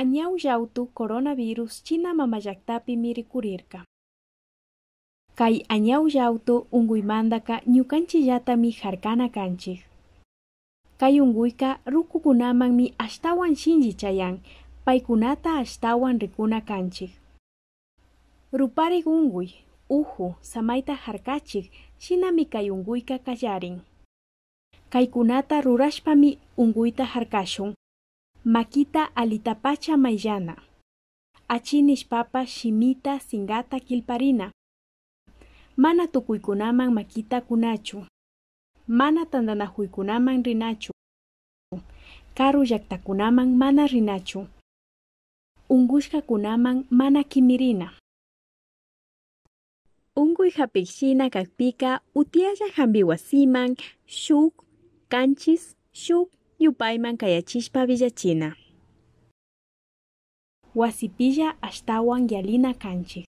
añau yautu coronavirus china mamayaktapi mirikurirka. Kai añau yautu Nyukanchiyata mi harkana kanchik. Kay Rukukunamang mi ashtawan shinji chayan, paikunata ashtawan rikuna kanchik. Rupari gungui, uhu, samaita harkachik, shinami kay Kai kunata rurashpa rurashpami unguita harkashun, Maquita alitapacha mayana. Achinishpapa shimita singata kilparina. Mana tukuykunaman makita kunachu. Mana tandanajuykunaman rinachu. Karu yaktakunamang mana rinachu. kunaman mana kimirina. Unguy japichina kakpika utija jambiwasimang shuk kanchis shuk yupayman kayachishpa villachina. Wasipilla ashtawan yalina kanchik.